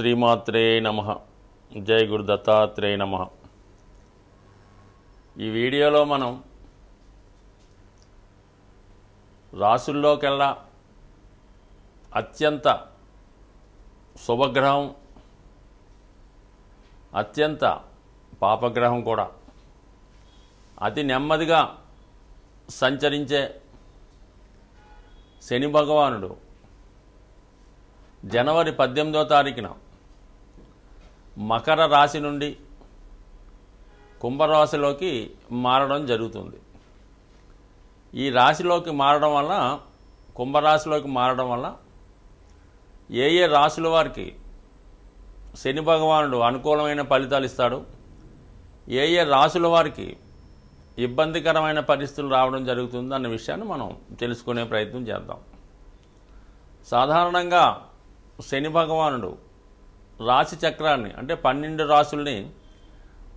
శ్రీమాత్రే నమ జై గురు దత్తాత్రేయ నమ ఈ వీడియోలో మనం రాసుల్లోకెల్లా అత్యంత శుభగ్రహం అత్యంత పాపగ్రహం కూడా అతి నెమ్మదిగా సంచరించే శని భగవానుడు జనవరి పద్దెనిమిదో తారీఖున మకర రాశి నుండి కుంభరాశిలోకి మారడం జరుగుతుంది ఈ రాశిలోకి మారడం వల్ల కుంభరాశిలోకి మారడం వల్ల ఏ ఏ రాశుల వారికి శని భగవానుడు అనుకూలమైన ఫలితాలు ఇస్తాడు ఏ ఏ రాశుల వారికి ఇబ్బందికరమైన పరిస్థితులు రావడం జరుగుతుంది అన్న విషయాన్ని మనం తెలుసుకునే ప్రయత్నం చేద్దాం సాధారణంగా శని భగవానుడు రాశి చక్రాన్ని అంటే పన్నెండు రాసుల్ని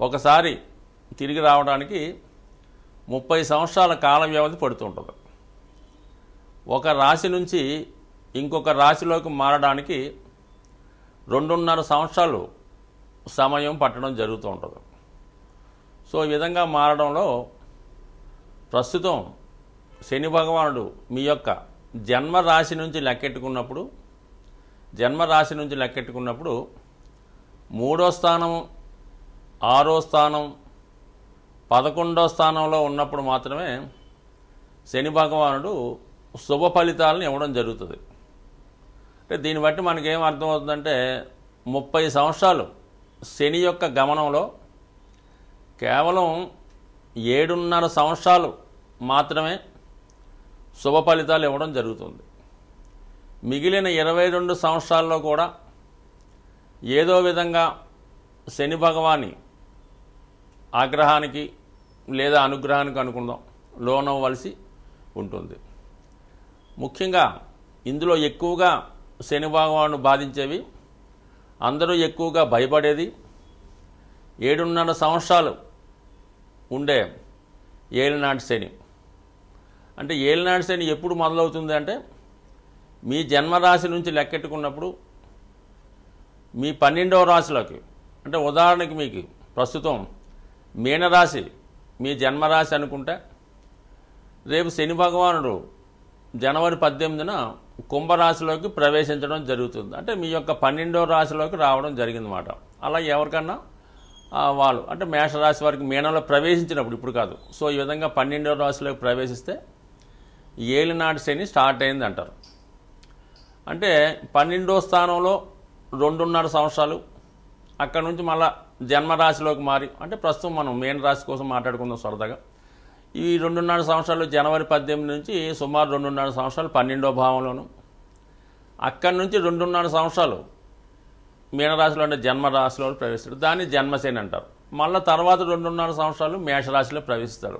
ఒకసారి తిరిగి రావడానికి ముప్పై సంవత్సరాల కాల వ్యవధి పడుతుంటుంది ఒక రాశి నుంచి ఇంకొక రాశిలోకి మారడానికి రెండున్నర సంవత్సరాలు సమయం పట్టడం జరుగుతూ ఉంటుంది సో ఈ విధంగా మారడంలో ప్రస్తుతం శని భగవానుడు మీ యొక్క జన్మ రాశి నుంచి లెక్కెట్టుకున్నప్పుడు జన్మ రాశి నుంచి లెక్కెట్టుకున్నప్పుడు మూడో స్థానం ఆరో స్థానం పదకొండో స్థానంలో ఉన్నప్పుడు మాత్రమే శని భగవానుడు శుభ ఫలితాలను ఇవ్వడం జరుగుతుంది అంటే దీన్ని బట్టి మనకేం అర్థమవుతుందంటే ముప్పై సంవత్సరాలు శని యొక్క గమనంలో కేవలం ఏడున్నర సంవత్సరాలు మాత్రమే శుభ ఫలితాలు ఇవ్వడం జరుగుతుంది మిగిలిన ఇరవై రెండు సంవత్సరాల్లో కూడా ఏదో విధంగా శని భగవాని ఆగ్రహానికి లేదా అనుగ్రహానికి అనుకుందాం లోనవ్వలసి ఉంటుంది ముఖ్యంగా ఇందులో ఎక్కువగా శని భగవాను బాధించేవి అందరూ ఎక్కువగా భయపడేది ఏడున్నర సంవత్సరాలు ఉండే ఏలినాటి శని అంటే ఏలినాటి శని ఎప్పుడు మొదలవుతుంది అంటే మీ జన్మరాశి నుంచి లెక్కెట్టుకున్నప్పుడు మీ పన్నెండవ రాశిలోకి అంటే ఉదాహరణకి మీకు ప్రస్తుతం మీనరాశి మీ జన్మరాశి అనుకుంటే రేపు శని భగవానుడు జనవరి పద్దెనిమిదిన కుంభరాశిలోకి ప్రవేశించడం జరుగుతుంది అంటే మీ యొక్క పన్నెండవ రాశిలోకి రావడం జరిగిందన్నమాట అలా ఎవరికన్నా వాళ్ళు అంటే మేషరాశి వారికి మీనంలో ప్రవేశించినప్పుడు ఇప్పుడు కాదు సో ఈ విధంగా పన్నెండవ రాశిలోకి ప్రవేశిస్తే ఏలినాటి శని స్టార్ట్ అయింది అంటారు అంటే పన్నెండో స్థానంలో రెండున్నర సంవత్సరాలు అక్కడ నుంచి మళ్ళా జన్మరాశిలోకి మారి అంటే ప్రస్తుతం మనం మేన్ రాశి కోసం మాట్లాడుకుందాం సరదాగా ఈ రెండున్నర సంవత్సరాలు జనవరి పద్దెనిమిది నుంచి సుమారు రెండున్నర సంవత్సరాలు పన్నెండో భావంలోను అక్కడి నుంచి రెండున్నర సంవత్సరాలు మీనరాశిలో అంటే జన్మరాశిలో ప్రవేశిస్తారు దాన్ని జన్మశేని అంటారు మళ్ళీ తర్వాత రెండున్నర సంవత్సరాలు మేషరాశిలో ప్రవేశిస్తారు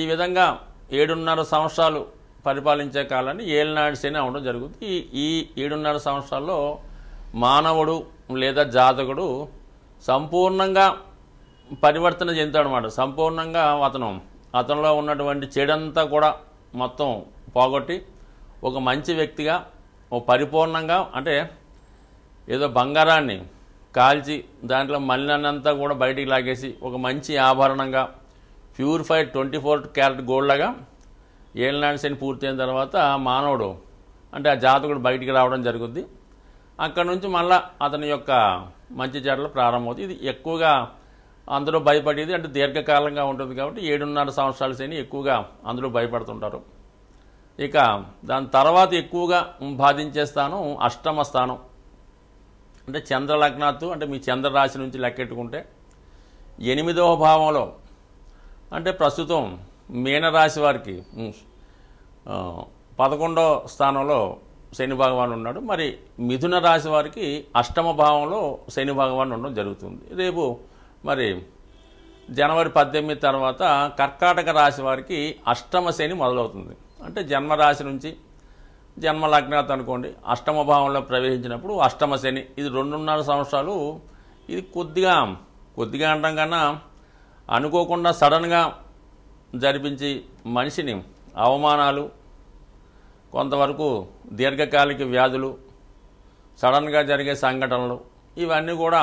ఈ విధంగా ఏడున్నర సంవత్సరాలు పరిపాలించే కాలాన్ని ఏళ్ళనాడు శని అవడం జరుగుతుంది ఈ ఏడున్నర సంవత్సరాల్లో మానవుడు లేదా జాతకుడు సంపూర్ణంగా పరివర్తన చెందుతాడనమాట సంపూర్ణంగా అతను అతనిలో ఉన్నటువంటి చెడంతా కూడా మొత్తం పోగొట్టి ఒక మంచి వ్యక్తిగా ఓ పరిపూర్ణంగా అంటే ఏదో బంగారాన్ని కాల్చి దాంట్లో మలినంతా కూడా బయటికి లాగేసి ఒక మంచి ఆభరణంగా ప్యూరిఫైడ్ ట్వంటీ ఫోర్ క్యారెట్ గోల్డ్లాగా నాడు శని పూర్తయిన తర్వాత మానవుడు అంటే ఆ జాతకుడు బయటికి రావడం జరుగుద్ది అక్కడ నుంచి మళ్ళా అతని యొక్క మంచి చెడ్డలు ప్రారంభమవుతుంది ఇది ఎక్కువగా అందులో భయపడేది అంటే దీర్ఘకాలంగా ఉంటుంది కాబట్టి ఏడున్నర సంవత్సరాల శ్రేణి ఎక్కువగా అందులో భయపడుతుంటారు ఇక దాని తర్వాత ఎక్కువగా బాధించే స్థానం అష్టమ స్థానం అంటే చంద్రలగ్నాత్తు అంటే మీ చంద్రరాశి నుంచి లెక్కెట్టుకుంటే ఎనిమిదవ భావంలో అంటే ప్రస్తుతం మీనరాశి వారికి పదకొండో స్థానంలో శని భగవాన్ ఉన్నాడు మరి మిథున రాశి వారికి అష్టమ భావంలో శని భగవాన్ ఉండడం జరుగుతుంది రేపు మరి జనవరి పద్దెనిమిది తర్వాత కర్కాటక రాశి వారికి అష్టమ శని మొదలవుతుంది అంటే జన్మరాశి నుంచి జన్మ లగ్నాత్ అనుకోండి అష్టమ భావంలో ప్రవేశించినప్పుడు అష్టమ శని ఇది రెండున్నర సంవత్సరాలు ఇది కొద్దిగా కొద్దిగా అనడం కన్నా అనుకోకుండా సడన్గా జరిపించి మనిషిని అవమానాలు కొంతవరకు దీర్ఘకాలిక వ్యాధులు సడన్గా జరిగే సంఘటనలు ఇవన్నీ కూడా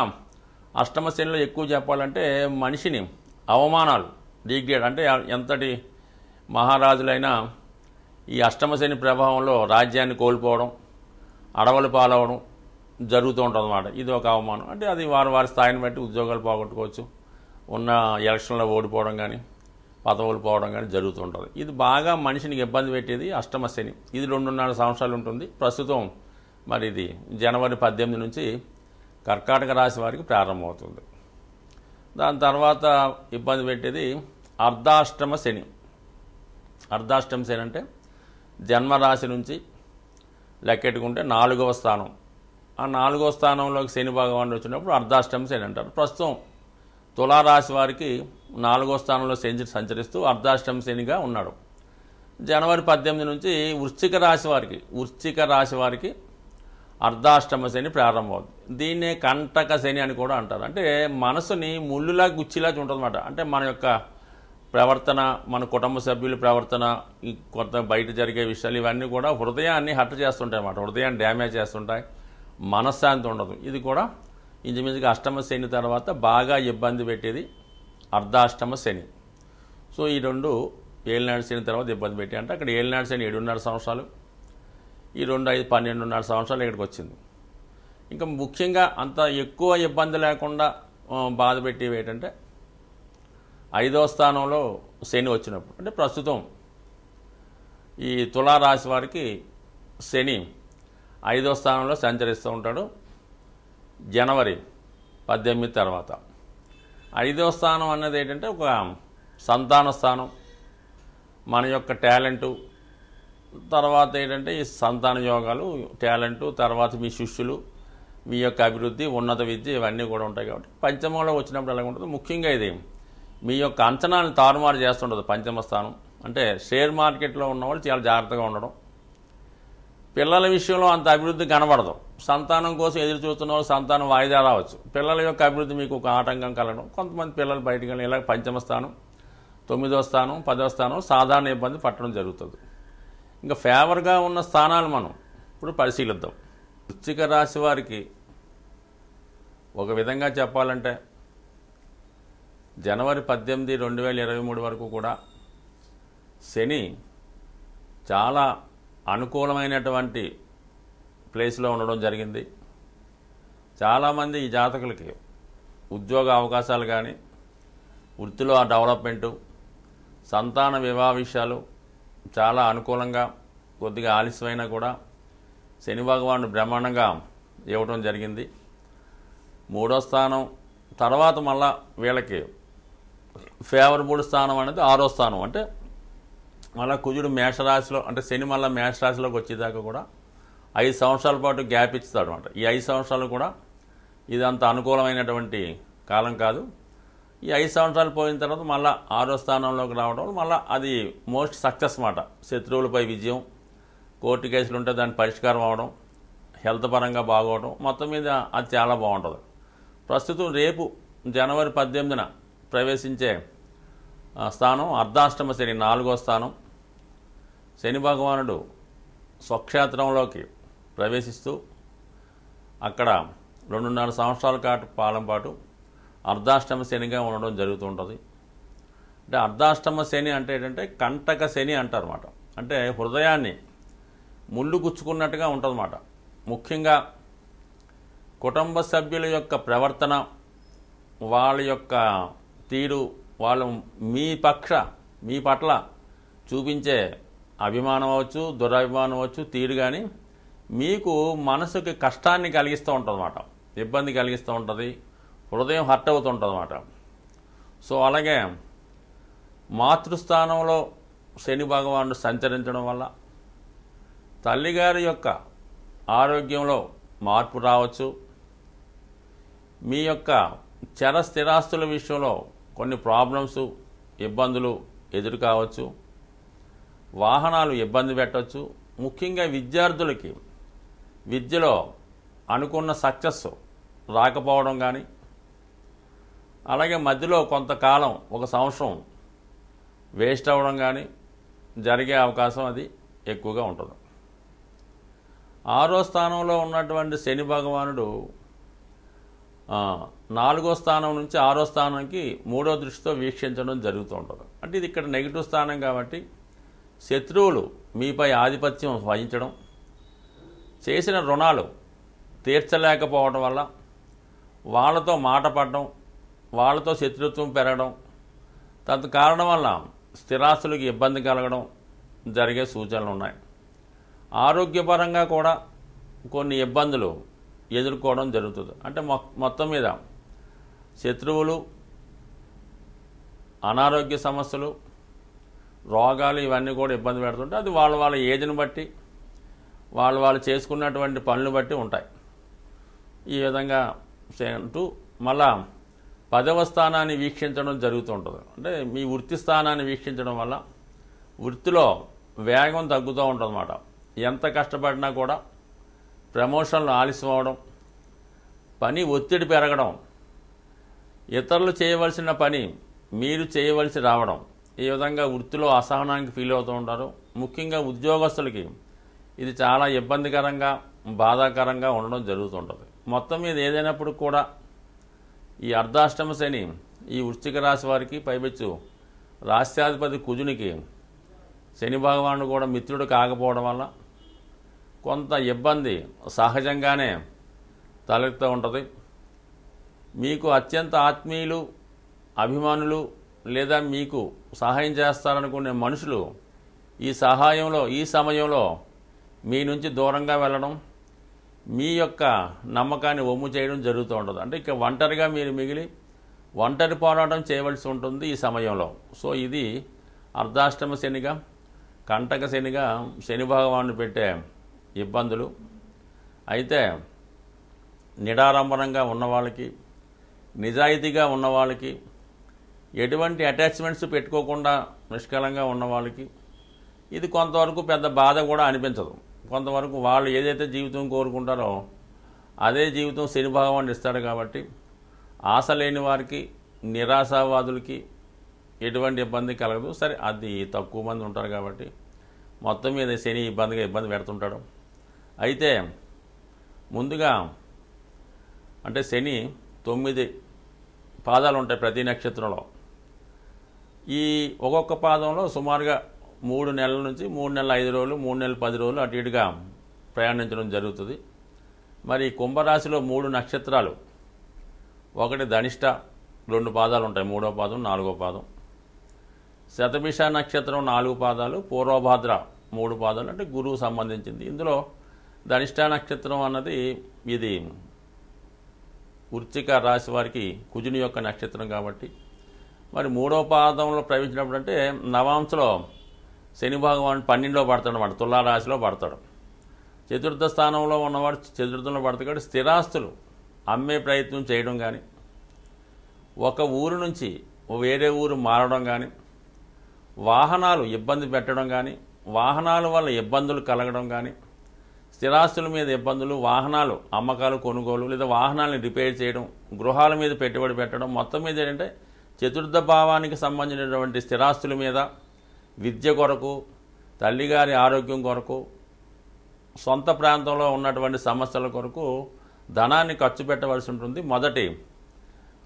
అష్టమ శ్రేణిలో ఎక్కువ చెప్పాలంటే మనిషిని అవమానాలు డిగ్రేడ్ అంటే ఎంతటి మహారాజులైనా ఈ శ్రేణి ప్రభావంలో రాజ్యాన్ని కోల్పోవడం అడవులు పాలవడం జరుగుతూ ఉంటుంది అన్నమాట ఇది ఒక అవమానం అంటే అది వారు వారి స్థాయిని బట్టి ఉద్యోగాలు పోగొట్టుకోవచ్చు ఉన్న ఎలక్షన్లో ఓడిపోవడం కానీ పదవులు పోవడం కానీ జరుగుతుంటుంది ఇది బాగా మనిషిని ఇబ్బంది పెట్టేది అష్టమ శని ఇది రెండున్నర సంవత్సరాలు ఉంటుంది ప్రస్తుతం మరి ఇది జనవరి పద్దెనిమిది నుంచి కర్కాటక రాశి వారికి ప్రారంభమవుతుంది దాని తర్వాత ఇబ్బంది పెట్టేది అర్ధాష్టమ శని అర్ధాష్టమ శని అంటే జన్మరాశి నుంచి లెక్కెట్టుకుంటే నాలుగవ స్థానం ఆ నాలుగవ స్థానంలోకి శని భగవాన్ వచ్చినప్పుడు అర్ధాష్టమ శని అంటారు ప్రస్తుతం తులారాశి వారికి నాలుగో స్థానంలో సెంచరీ సంచరిస్తూ అర్ధాష్టమ శ్రేణిగా ఉన్నాడు జనవరి పద్దెనిమిది నుంచి వృశ్చిక రాశి వారికి వృశ్చిక రాశి వారికి అర్ధాష్టమ శని ప్రారంభమవుతుంది దీన్నే కంటక శని అని కూడా అంటారు అంటే మనసుని ముళ్ళులా గుచ్చిలా ఉంటుందన్నమాట అంటే మన యొక్క ప్రవర్తన మన కుటుంబ సభ్యుల ప్రవర్తన కొత్త బయట జరిగే విషయాలు ఇవన్నీ కూడా హృదయాన్ని హట్ట చేస్తుంటాయి అన్నమాట హృదయాన్ని డ్యామేజ్ చేస్తుంటాయి మనశ్శాంతి ఉండదు ఇది కూడా ఇంచుమించుగా అష్టమ శని తర్వాత బాగా ఇబ్బంది పెట్టేది అర్ధాష్టమ శని సో ఈ రెండు ఏళ్ళనాడు శని తర్వాత ఇబ్బంది పెట్టి అంటే అక్కడ ఏళ్ళనాడు శని ఏడున్నర సంవత్సరాలు ఈ రెండు ఐదు పన్నెండున్నర సంవత్సరాలు ఇక్కడికి వచ్చింది ఇంకా ముఖ్యంగా అంత ఎక్కువ ఇబ్బంది లేకుండా బాధ పెట్టేవి ఏంటంటే ఐదవ స్థానంలో శని వచ్చినప్పుడు అంటే ప్రస్తుతం ఈ తులారాశి వారికి శని ఐదో స్థానంలో సంచరిస్తూ ఉంటాడు జనవరి పద్దెనిమిది తర్వాత ఐదవ స్థానం అన్నది ఏంటంటే ఒక సంతాన స్థానం మన యొక్క టాలెంటు తర్వాత ఏంటంటే ఈ సంతాన యోగాలు టాలెంటు తర్వాత మీ శిష్యులు మీ యొక్క అభివృద్ధి ఉన్నత విద్య ఇవన్నీ కూడా ఉంటాయి కాబట్టి పంచమంలో వచ్చినప్పుడు ఎలా ఉంటుంది ముఖ్యంగా ఇది మీ యొక్క అంచనాన్ని తారుమారు చేస్తుండదు పంచమ స్థానం అంటే షేర్ మార్కెట్లో ఉన్న వాళ్ళు చాలా జాగ్రత్తగా ఉండడం పిల్లల విషయంలో అంత అభివృద్ధి కనబడదు సంతానం కోసం ఎదురు చూస్తున్న వాళ్ళు సంతానం వాయిదా రావచ్చు పిల్లల యొక్క అభివృద్ధి మీకు ఒక ఆటంకం కలగడం కొంతమంది పిల్లలు బయటకు వెళ్ళి ఇలా పంచమ స్థానం తొమ్మిదో స్థానం పదో స్థానం సాధారణ ఇబ్బంది పట్టడం జరుగుతుంది ఇంకా ఫేవర్గా ఉన్న స్థానాలు మనం ఇప్పుడు పరిశీలిద్దాం వృత్తిక రాశి వారికి ఒక విధంగా చెప్పాలంటే జనవరి పద్దెనిమిది రెండు వేల ఇరవై మూడు వరకు కూడా శని చాలా అనుకూలమైనటువంటి ప్లేస్లో ఉండడం జరిగింది చాలామంది ఈ జాతకులకి ఉద్యోగ అవకాశాలు కానీ వృత్తిలో ఆ డెవలప్మెంటు సంతాన వివాహ విషయాలు చాలా అనుకూలంగా కొద్దిగా ఆలస్యమైనా కూడా శని భగవాను బ్రహ్మాండంగా ఇవ్వటం జరిగింది మూడో స్థానం తర్వాత మళ్ళా వీళ్ళకి ఫేవరబుల్ స్థానం అనేది ఆరో స్థానం అంటే మళ్ళీ కుజుడు మేషరాశిలో అంటే శని మళ్ళీ మేషరాశిలోకి వచ్చేదాకా కూడా ఐదు సంవత్సరాల పాటు గ్యాప్ ఇస్తాడు అనమాట ఈ ఐదు సంవత్సరాలు కూడా అంత అనుకూలమైనటువంటి కాలం కాదు ఈ ఐదు సంవత్సరాలు పోయిన తర్వాత మళ్ళీ ఆరో స్థానంలోకి రావడం మళ్ళీ అది మోస్ట్ సక్సెస్ మాట శత్రువులపై విజయం కోర్టు కేసులు ఉంటే దాని పరిష్కారం అవ్వడం హెల్త్ పరంగా బాగోవడం మొత్తం మీద అది చాలా బాగుంటుంది ప్రస్తుతం రేపు జనవరి పద్దెనిమిదిన ప్రవేశించే స్థానం అర్ధాష్టమ శని నాలుగో స్థానం శని భగవానుడు స్వక్షేత్రంలోకి ప్రవేశిస్తూ అక్కడ రెండున్నర సంవత్సరాల కాటు పాలం పాటు అర్ధాష్టమ శనిగా ఉండడం జరుగుతూ ఉంటుంది అంటే అర్ధాష్టమ శని అంటే ఏంటంటే కంటక శని అంటారన్నమాట అంటే హృదయాన్ని ముళ్ళు గుచ్చుకున్నట్టుగా ఉంటుందన్నమాట ముఖ్యంగా కుటుంబ సభ్యుల యొక్క ప్రవర్తన వాళ్ళ యొక్క తీరు వాళ్ళు మీ పక్ష మీ పట్ల చూపించే అభిమానం అవచ్చు దురభిమానం అవచ్చు తీరు కానీ మీకు మనసుకి కష్టాన్ని కలిగిస్తూ ఉంటుందన్నమాట ఇబ్బంది కలిగిస్తూ ఉంటుంది హృదయం హర్ట్ అవుతుంటుందన్నమాట సో అలాగే మాతృస్థానంలో శని భగవానుడు సంచరించడం వల్ల తల్లిగారి యొక్క ఆరోగ్యంలో మార్పు రావచ్చు మీ యొక్క చర స్థిరాస్తుల విషయంలో కొన్ని ప్రాబ్లమ్స్ ఇబ్బందులు ఎదురు కావచ్చు వాహనాలు ఇబ్బంది పెట్టవచ్చు ముఖ్యంగా విద్యార్థులకి విద్యలో అనుకున్న సక్సెస్ రాకపోవడం కానీ అలాగే మధ్యలో కొంతకాలం ఒక సంవత్సరం వేస్ట్ అవ్వడం కానీ జరిగే అవకాశం అది ఎక్కువగా ఉంటుంది ఆరో స్థానంలో ఉన్నటువంటి శని భగవానుడు నాలుగో స్థానం నుంచి ఆరో స్థానానికి మూడో దృష్టితో వీక్షించడం జరుగుతూ ఉంటుంది అంటే ఇది ఇక్కడ నెగిటివ్ స్థానం కాబట్టి శత్రువులు మీపై ఆధిపత్యం వహించడం చేసిన రుణాలు తీర్చలేకపోవడం వల్ల వాళ్ళతో మాట పడడం వాళ్ళతో శత్రుత్వం పెరగడం తత్ కారణం వల్ల స్థిరాస్తులకు ఇబ్బంది కలగడం జరిగే సూచనలు ఉన్నాయి ఆరోగ్యపరంగా కూడా కొన్ని ఇబ్బందులు ఎదుర్కోవడం జరుగుతుంది అంటే మొత్తం మీద శత్రువులు అనారోగ్య సమస్యలు రోగాలు ఇవన్నీ కూడా ఇబ్బంది పెడుతుంటే అది వాళ్ళ వాళ్ళ ఏజ్ని బట్టి వాళ్ళు వాళ్ళు చేసుకున్నటువంటి పనులు బట్టి ఉంటాయి ఈ విధంగా అంటూ మళ్ళా పదవ స్థానాన్ని వీక్షించడం జరుగుతుంటుంది అంటే మీ వృత్తి స్థానాన్ని వీక్షించడం వల్ల వృత్తిలో వేగం తగ్గుతూ ఉంటుంది ఎంత కష్టపడినా కూడా ప్రమోషన్లు ఆలస్యం అవడం పని ఒత్తిడి పెరగడం ఇతరులు చేయవలసిన పని మీరు చేయవలసి రావడం ఈ విధంగా వృత్తిలో అసహనానికి ఫీల్ అవుతూ ఉంటారు ముఖ్యంగా ఉద్యోగస్తులకి ఇది చాలా ఇబ్బందికరంగా బాధాకరంగా ఉండడం జరుగుతుంటుంది మొత్తం మీద ఏదైనప్పుడు కూడా ఈ అర్ధాష్టమ శని ఈ వృశ్చిక రాశి వారికి పైపెచ్చు రాష్ట్రాధిపతి కుజునికి శని భగవానుడు కూడా మిత్రుడు కాకపోవడం వల్ల కొంత ఇబ్బంది సహజంగానే తలెత్తూ ఉంటుంది మీకు అత్యంత ఆత్మీయులు అభిమానులు లేదా మీకు సహాయం చేస్తారనుకునే మనుషులు ఈ సహాయంలో ఈ సమయంలో మీ నుంచి దూరంగా వెళ్ళడం మీ యొక్క నమ్మకాన్ని ఒమ్ము చేయడం జరుగుతూ ఉంటుంది అంటే ఇక ఒంటరిగా మీరు మిగిలి ఒంటరి పోరాటం చేయవలసి ఉంటుంది ఈ సమయంలో సో ఇది అర్ధాష్టమ శనిగా కంటక శనిగా శని భగవాను పెట్టే ఇబ్బందులు అయితే నిడారంభరంగా ఉన్నవాళ్ళకి నిజాయితీగా ఉన్నవాళ్ళకి ఎటువంటి అటాచ్మెంట్స్ పెట్టుకోకుండా నిష్కలంగా ఉన్న వాళ్ళకి ఇది కొంతవరకు పెద్ద బాధ కూడా అనిపించదు కొంతవరకు వాళ్ళు ఏదైతే జీవితం కోరుకుంటారో అదే జీవితం శని భగవాన్ ఇస్తాడు కాబట్టి ఆశ లేని వారికి నిరాశావాదులకి ఎటువంటి ఇబ్బంది కలగదు సరే అది తక్కువ మంది ఉంటారు కాబట్టి మొత్తం మీద శని ఇబ్బందిగా ఇబ్బంది పెడుతుంటాడు అయితే ముందుగా అంటే శని తొమ్మిది పాదాలు ఉంటాయి ప్రతి నక్షత్రంలో ఈ ఒక్కొక్క పాదంలో సుమారుగా మూడు నెలల నుంచి మూడు నెలల ఐదు రోజులు మూడు నెలల పది రోజులు అటు ఇటుగా ప్రయాణించడం జరుగుతుంది మరి కుంభరాశిలో మూడు నక్షత్రాలు ఒకటి ధనిష్ట రెండు పాదాలు ఉంటాయి మూడో పాదం నాలుగో పాదం శతభిష నక్షత్రం నాలుగు పాదాలు పూర్వభాద్ర మూడు పాదాలు అంటే గురువు సంబంధించింది ఇందులో ధనిష్ట నక్షత్రం అన్నది ఇది వృత్తిక రాశి వారికి కుజుని యొక్క నక్షత్రం కాబట్టి మరి మూడో పాదంలో ప్రవేశించినప్పుడు అంటే నవాంశలో శని భగవాన్ పన్నెండులో పడతాడు అనమాట తులారాశిలో పడతాడు చతుర్థ స్థానంలో ఉన్నవాడు చతుర్థంలో పడతాడు కాబట్టి స్థిరాస్తులు అమ్మే ప్రయత్నం చేయడం కానీ ఒక ఊరు నుంచి వేరే ఊరు మారడం కానీ వాహనాలు ఇబ్బంది పెట్టడం కానీ వాహనాల వల్ల ఇబ్బందులు కలగడం కానీ స్థిరాస్తుల మీద ఇబ్బందులు వాహనాలు అమ్మకాలు కొనుగోలు లేదా వాహనాలను రిపేర్ చేయడం గృహాల మీద పెట్టుబడి పెట్టడం మొత్తం మీద ఏంటంటే చతుర్థ భావానికి సంబంధించినటువంటి స్థిరాస్తుల మీద విద్య కొరకు తల్లిగారి ఆరోగ్యం కొరకు సొంత ప్రాంతంలో ఉన్నటువంటి సమస్యల కొరకు ధనాన్ని ఖర్చు పెట్టవలసి ఉంటుంది మొదటి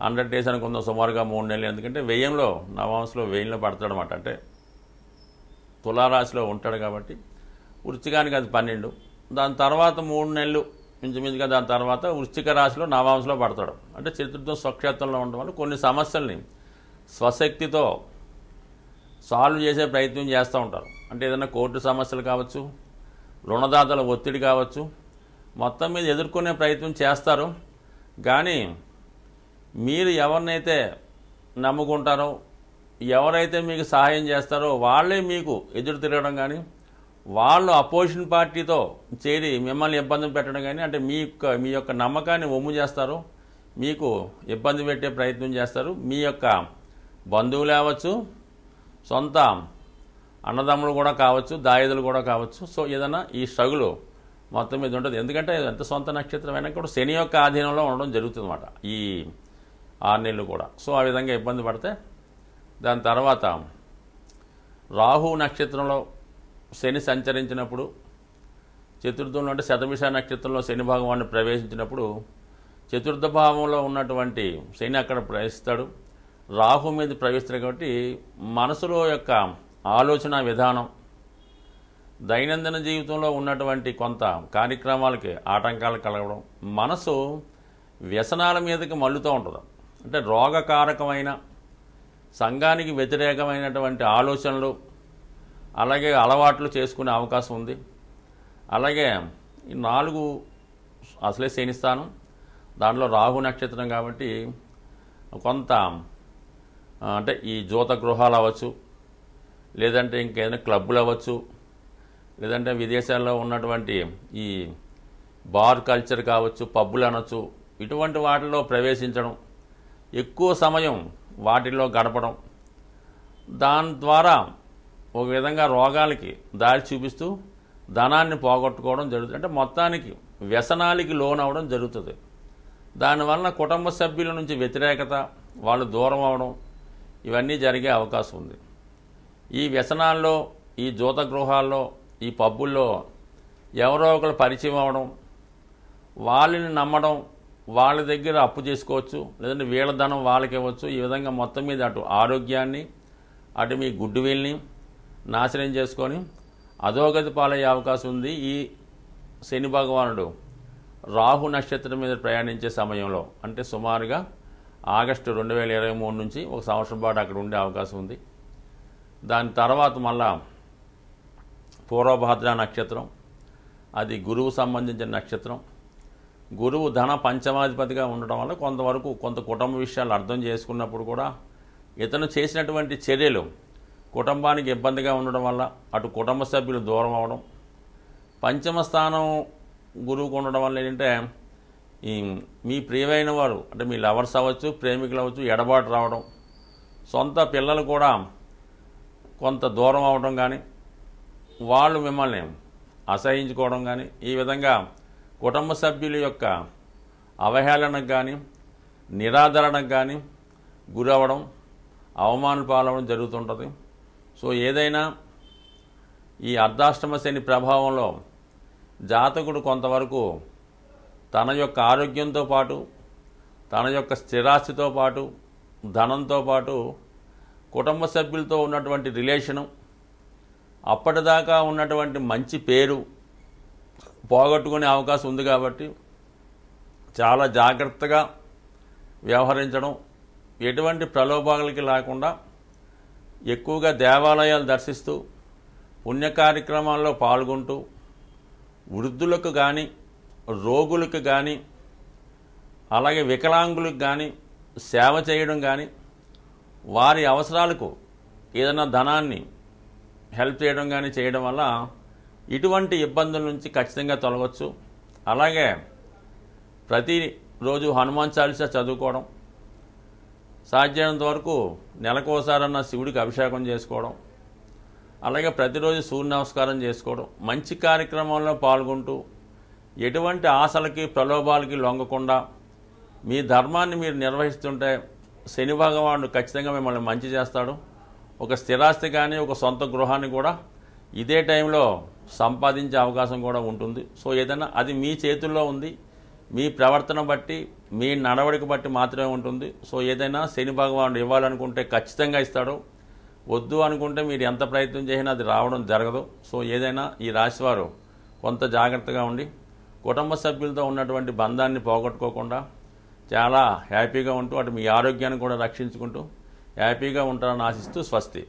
హండ్రెడ్ డేస్ అనుకుందాం సుమారుగా మూడు నెలలు ఎందుకంటే వ్యయంలో నవాంసులో వ్యయంలో పడతాడనమాట అంటే తులారాశిలో ఉంటాడు కాబట్టి వృచ్చికానికి అది పన్నెండు దాని తర్వాత మూడు నెలలు ఇంచుమించుగా దాని తర్వాత వృత్తిక రాశిలో నవాంశలో పడతాడు అంటే చతుర్థం స్వక్షేత్రంలో ఉండడం వల్ల కొన్ని సమస్యల్ని స్వశక్తితో సాల్వ్ చేసే ప్రయత్నం చేస్తూ ఉంటారు అంటే ఏదైనా కోర్టు సమస్యలు కావచ్చు రుణదాతల ఒత్తిడి కావచ్చు మొత్తం మీద ఎదుర్కొనే ప్రయత్నం చేస్తారు కానీ మీరు ఎవరినైతే నమ్ముకుంటారో ఎవరైతే మీకు సహాయం చేస్తారో వాళ్ళే మీకు ఎదురు తిరగడం కానీ వాళ్ళు అపోజిషన్ పార్టీతో చేరి మిమ్మల్ని ఇబ్బంది పెట్టడం కానీ అంటే మీ యొక్క మీ యొక్క నమ్మకాన్ని ఒమ్ము చేస్తారు మీకు ఇబ్బంది పెట్టే ప్రయత్నం చేస్తారు మీ యొక్క బంధువులు అవ్వచ్చు సొంత అన్నదమ్ములు కూడా కావచ్చు దాయదులు కూడా కావచ్చు సో ఏదైనా ఈ స్ట్రగులు మొత్తం మీద ఉంటుంది ఎందుకంటే ఎంత సొంత నక్షత్రం అయినా కూడా శని యొక్క ఆధీనంలో ఉండడం జరుగుతుంది ఈ ఆరు నెలలు కూడా సో ఆ విధంగా ఇబ్బంది పడితే దాని తర్వాత రాహు నక్షత్రంలో శని సంచరించినప్పుడు చతుర్థంలో అంటే శతభిష నక్షత్రంలో శని భాగం వాడిని ప్రవేశించినప్పుడు చతుర్థ భావంలో ఉన్నటువంటి శని అక్కడ ప్రవేశిస్తాడు రాహు మీద ప్రవేశిస్తున్నాయి కాబట్టి మనసులో యొక్క ఆలోచన విధానం దైనందిన జీవితంలో ఉన్నటువంటి కొంత కార్యక్రమాలకి ఆటంకాలు కలగడం మనసు వ్యసనాల మీదకి మల్లుతూ ఉంటుంది అంటే రోగకారకమైన సంఘానికి వ్యతిరేకమైనటువంటి ఆలోచనలు అలాగే అలవాట్లు చేసుకునే అవకాశం ఉంది అలాగే ఈ నాలుగు అసలే శనిస్తాను దాంట్లో రాహు నక్షత్రం కాబట్టి కొంత అంటే ఈ జోత గృహాలు అవ్వచ్చు లేదంటే ఇంకేదైనా క్లబ్బులు అవ్వచ్చు లేదంటే విదేశాల్లో ఉన్నటువంటి ఈ బార్ కల్చర్ కావచ్చు పబ్బులు అనొచ్చు ఇటువంటి వాటిలో ప్రవేశించడం ఎక్కువ సమయం వాటిల్లో గడపడం దాని ద్వారా ఒక విధంగా రోగాలకి దారి చూపిస్తూ ధనాన్ని పోగొట్టుకోవడం జరుగుతుంది అంటే మొత్తానికి వ్యసనాలకి అవ్వడం జరుగుతుంది దానివల్ల కుటుంబ సభ్యుల నుంచి వ్యతిరేకత వాళ్ళు దూరం అవడం ఇవన్నీ జరిగే అవకాశం ఉంది ఈ వ్యసనాల్లో ఈ జూత గృహాల్లో ఈ పబ్బుల్లో ఎవరో ఒకరు పరిచయం అవ్వడం వాళ్ళని నమ్మడం వాళ్ళ దగ్గర అప్పు చేసుకోవచ్చు లేదంటే వీళ్ళ ధనం వాళ్ళకి ఇవ్వచ్చు ఈ విధంగా మొత్తం మీద అటు ఆరోగ్యాన్ని అటు మీ గుడ్డు వీల్ని నాశనం చేసుకొని అధోగతి పాలయ్యే అవకాశం ఉంది ఈ శని భగవానుడు రాహు నక్షత్రం మీద ప్రయాణించే సమయంలో అంటే సుమారుగా ఆగస్టు రెండు వేల ఇరవై మూడు నుంచి ఒక సంవత్సరం పాటు అక్కడ ఉండే అవకాశం ఉంది దాని తర్వాత మళ్ళా పూర్వభద్ర నక్షత్రం అది గురువు సంబంధించిన నక్షత్రం గురువు ధన పంచమాధిపతిగా ఉండడం వల్ల కొంతవరకు కొంత కుటుంబ విషయాలు అర్థం చేసుకున్నప్పుడు కూడా ఇతను చేసినటువంటి చర్యలు కుటుంబానికి ఇబ్బందిగా ఉండడం వల్ల అటు కుటుంబ సభ్యులు దూరం అవడం పంచమ స్థానం గురువుకు ఉండడం వల్ల ఏంటంటే ఈ మీ ప్రియమైన వారు అంటే మీ లవర్స్ అవ్వచ్చు ప్రేమికులు అవ్వచ్చు ఎడబాటు రావడం సొంత పిల్లలు కూడా కొంత దూరం అవడం కానీ వాళ్ళు మిమ్మల్ని అసహించుకోవడం కానీ ఈ విధంగా కుటుంబ సభ్యుల యొక్క అవహేళనకు కానీ నిరాదరణకు కానీ గురవడం అవమాన పాలవడం జరుగుతుంటుంది సో ఏదైనా ఈ అర్ధాష్టమ శని ప్రభావంలో జాతకుడు కొంతవరకు తన యొక్క ఆరోగ్యంతో పాటు తన యొక్క స్థిరాస్తితో పాటు ధనంతో పాటు కుటుంబ సభ్యులతో ఉన్నటువంటి రిలేషను అప్పటిదాకా ఉన్నటువంటి మంచి పేరు పోగొట్టుకునే అవకాశం ఉంది కాబట్టి చాలా జాగ్రత్తగా వ్యవహరించడం ఎటువంటి ప్రలోభాలకి లేకుండా ఎక్కువగా దేవాలయాలు దర్శిస్తూ పుణ్య కార్యక్రమాల్లో పాల్గొంటూ వృద్ధులకు కానీ రోగులకు కానీ అలాగే వికలాంగులకు కానీ సేవ చేయడం కానీ వారి అవసరాలకు ఏదైనా ధనాన్ని హెల్ప్ చేయడం కానీ చేయడం వల్ల ఇటువంటి ఇబ్బందుల నుంచి ఖచ్చితంగా తొలగొచ్చు అలాగే ప్రతిరోజు హనుమాన్ చాలీస చదువుకోవడం సాధ్యమైనంత వరకు నెలకోసారన్న శివుడికి అభిషేకం చేసుకోవడం అలాగే ప్రతిరోజు సూర్య నమస్కారం చేసుకోవడం మంచి కార్యక్రమాల్లో పాల్గొంటూ ఎటువంటి ఆశలకి ప్రలోభాలకి లొంగకుండా మీ ధర్మాన్ని మీరు నిర్వహిస్తుంటే శని భగవానుడు ఖచ్చితంగా మిమ్మల్ని మంచి చేస్తాడు ఒక స్థిరాస్తి కానీ ఒక సొంత గృహాన్ని కూడా ఇదే టైంలో సంపాదించే అవకాశం కూడా ఉంటుంది సో ఏదైనా అది మీ చేతుల్లో ఉంది మీ ప్రవర్తన బట్టి మీ నడవడిక బట్టి మాత్రమే ఉంటుంది సో ఏదైనా శని భగవానుడు ఇవ్వాలనుకుంటే ఖచ్చితంగా ఇస్తాడు వద్దు అనుకుంటే మీరు ఎంత ప్రయత్నం చేసినా అది రావడం జరగదు సో ఏదైనా ఈ రాశివారు కొంత జాగ్రత్తగా ఉండి కుటుంబ సభ్యులతో ఉన్నటువంటి బంధాన్ని పోగొట్టుకోకుండా చాలా హ్యాపీగా ఉంటూ అటు మీ ఆరోగ్యాన్ని కూడా రక్షించుకుంటూ హ్యాపీగా ఉంటారని ఆశిస్తూ స్వస్తి